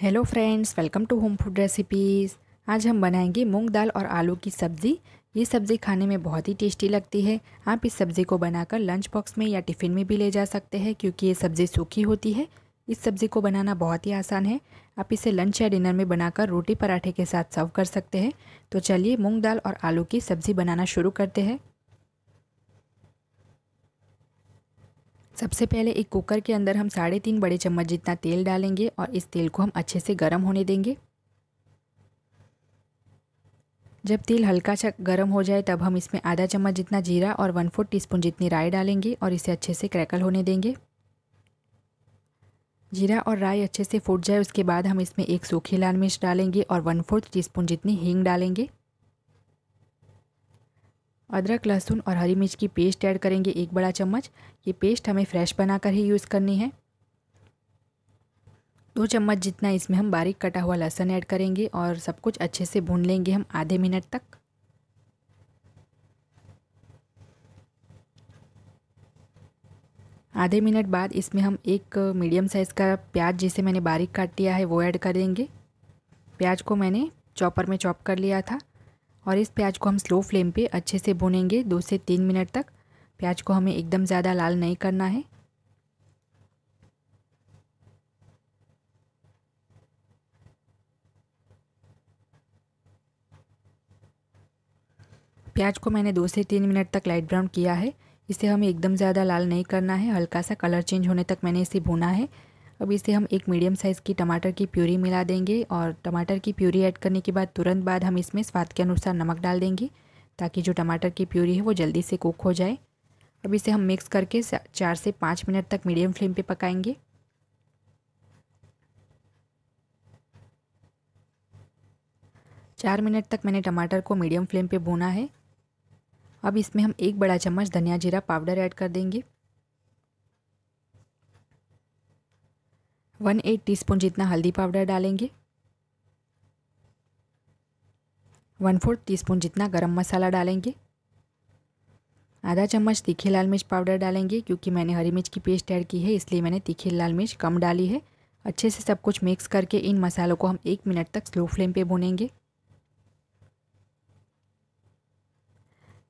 hello friends welcome to home food recipes आज हम बनाएंगे मूंग दाल और आलू की सब्ज़ी ये सब्ज़ी खाने में बहुत ही टेस्टी लगती है आप इस सब्ज़ी को बनाकर लंच बॉक्स में या टिफ़िन में भी ले जा सकते हैं क्योंकि ये सब्ज़ी सूखी होती है इस सब्ज़ी को बनाना बहुत ही आसान है आप इसे लंच या डिनर में बनाकर रोटी पराठे के साथ सर्व कर सकते हैं तो चलिए मूँग दाल और आलू की सब्ज़ी बनाना शुरू करते हैं सबसे पहले एक कुकर के अंदर हम साढ़े तीन बड़े चम्मच जितना तेल डालेंगे और इस तेल को हम अच्छे से गर्म होने देंगे जब तेल हल्का सा गर्म हो जाए तब हम इसमें आधा चम्मच जितना जीरा और वन फोर्थ टीस्पून जितनी राई डालेंगे और इसे अच्छे से क्रैकल होने देंगे जीरा और राई अच्छे से फूट जाए उसके बाद हम इसमें एक सूखी लाल मिर्च डालेंगे और वन फोर्थ टीस्पून जितनी हींग डालेंगे अदरक लहसुन और हरी मिर्च की पेस्ट ऐड करेंगे एक बड़ा चम्मच ये पेस्ट हमें फ्रेश बनाकर ही यूज़ करनी है दो चम्मच जितना इसमें हम बारीक कटा हुआ लहसुन ऐड करेंगे और सब कुछ अच्छे से भून लेंगे हम आधे मिनट तक आधे मिनट बाद इसमें हम एक मीडियम साइज़ का प्याज जिसे मैंने बारीक काट लिया है वो ऐड करेंगे प्याज को मैंने चॉपर में चॉप कर लिया था और इस प्याज को हम स्लो फ्लेम पे अच्छे से भुनेंगे दो से तीन मिनट तक प्याज को हमें एकदम ज़्यादा लाल नहीं करना है प्याज को मैंने दो से तीन मिनट तक लाइट ब्राउन किया है इसे हमें एकदम ज़्यादा लाल नहीं करना है हल्का सा कलर चेंज होने तक मैंने इसे भुना है अब इसे हम एक मीडियम साइज़ की टमाटर की प्यूरी मिला देंगे और टमाटर की प्यूरी ऐड करने के बाद तुरंत बाद हम इसमें स्वाद के अनुसार नमक डाल देंगे ताकि जो टमाटर की प्यूरी है वो जल्दी से कुक हो जाए अब इसे हम मिक्स करके चार से पाँच मिनट तक मीडियम फ्लेम पे पकाएंगे चार मिनट तक मैंने टमाटर को मीडियम फ्लेम पे भूना है अब इसमें हम एक बड़ा चम्मच धनिया जीरा पाउडर ऐड कर देंगे वन एट टी स्पून जितना हल्दी पाउडर डालेंगे वन फोर्थ टी स्पून जितना गरम मसाला डालेंगे आधा चम्मच तीखे लाल मिर्च पाउडर डालेंगे क्योंकि मैंने हरी मिर्च की पेस्ट ऐड की है इसलिए मैंने तीखे लाल मिर्च कम डाली है अच्छे से सब कुछ मिक्स करके इन मसालों को हम एक मिनट तक स्लो फ्लेम पे भूनेंगे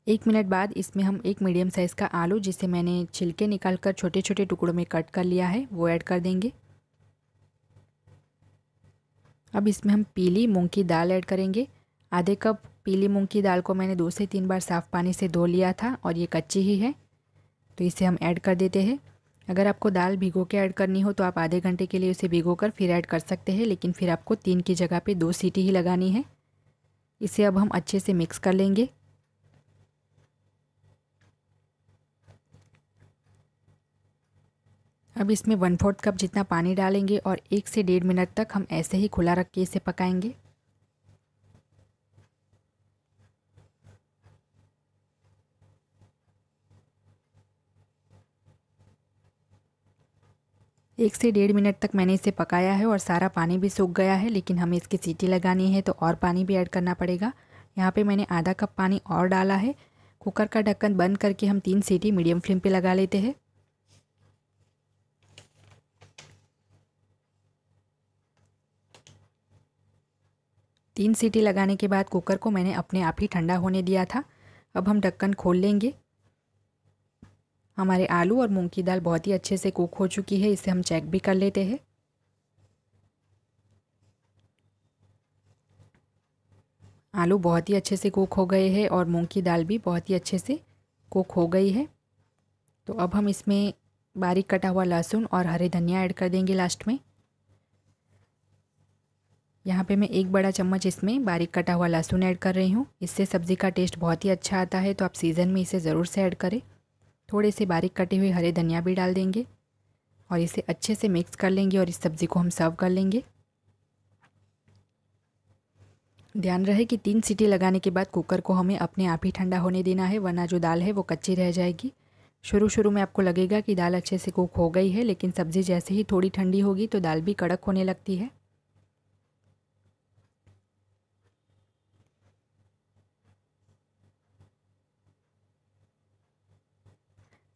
एक मिनट बाद इसमें हम एक मीडियम साइज़ का आलू जिसे मैंने छिलके निकाल कर छोटे छोटे टुकड़ों में कट कर लिया है वो ऐड कर देंगे अब इसमें हम पीली मूंग की दाल ऐड करेंगे आधे कप पीली मूंग की दाल को मैंने दो से तीन बार साफ़ पानी से धो लिया था और ये कच्ची ही है तो इसे हम ऐड कर देते हैं अगर आपको दाल भिगो के ऐड करनी हो तो आप आधे घंटे के लिए उसे भिगो कर फिर ऐड कर सकते हैं लेकिन फिर आपको तीन की जगह पे दो सीटी ही लगानी है इसे अब हम अच्छे से मिक्स कर लेंगे अब इसमें वन फोर्थ कप जितना पानी डालेंगे और एक से डेढ़ मिनट तक हम ऐसे ही खुला रख के इसे पकाएंगे एक से डेढ़ मिनट तक मैंने इसे पकाया है और सारा पानी भी सूख गया है लेकिन हमें इसकी सीटी लगानी है तो और पानी भी ऐड करना पड़ेगा यहाँ पे मैंने आधा कप पानी और डाला है कुकर का ढक्कन बंद करके हम तीन सीटी मीडियम फ्लेम पे लगा लेते हैं तीन सीटी लगाने के बाद कुकर को मैंने अपने आप ही ठंडा होने दिया था अब हम ढक्कन खोल लेंगे हमारे आलू और मूंग की दाल बहुत ही अच्छे से कुक हो चुकी है इसे हम चेक भी कर लेते हैं आलू बहुत ही अच्छे से कुक हो गए हैं और मूंग की दाल भी बहुत ही अच्छे से कुक हो गई है तो अब हम इसमें बारीक कटा हुआ लहसुन और हरे धनिया ऐड कर देंगे लास्ट में यहाँ पे मैं एक बड़ा चम्मच इसमें बारीक कटा हुआ लहसुन ऐड कर रही हूँ इससे सब्ज़ी का टेस्ट बहुत ही अच्छा आता है तो आप सीज़न में इसे ज़रूर से ऐड करें थोड़े से बारीक कटे हुए हरे धनिया भी डाल देंगे और इसे अच्छे से मिक्स कर लेंगे और इस सब्ज़ी को हम सर्व कर लेंगे ध्यान रहे कि तीन सीटी लगाने के बाद कुकर को हमें अपने आप ही ठंडा होने देना है वरना जो दाल है वो कच्ची रह जाएगी शुरू शुरू में आपको लगेगा कि दाल अच्छे से कुक हो गई है लेकिन सब्ज़ी जैसे ही थोड़ी ठंडी होगी तो दाल भी कड़क होने लगती है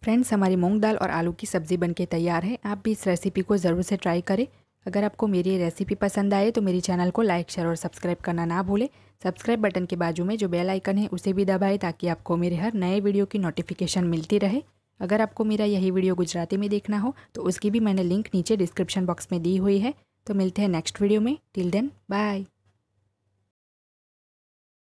फ्रेंड्स हमारी मूंग दाल और आलू की सब्ज़ी बनके तैयार है आप भी इस रेसिपी को ज़रूर से ट्राई करें अगर आपको मेरी रेसिपी पसंद आए तो मेरे चैनल को लाइक शेयर और सब्सक्राइब करना ना भूलें सब्सक्राइब बटन के बाजू में जो बेल आइकन है उसे भी दबाएं ताकि आपको मेरे हर नए वीडियो की नोटिफिकेशन मिलती रहे अगर आपको मेरा यही वीडियो गुजराती में देखना हो तो उसकी भी मैंने लिंक नीचे डिस्क्रिप्शन बॉक्स में दी हुई है तो मिलते हैं नेक्स्ट वीडियो में टिल देन बाय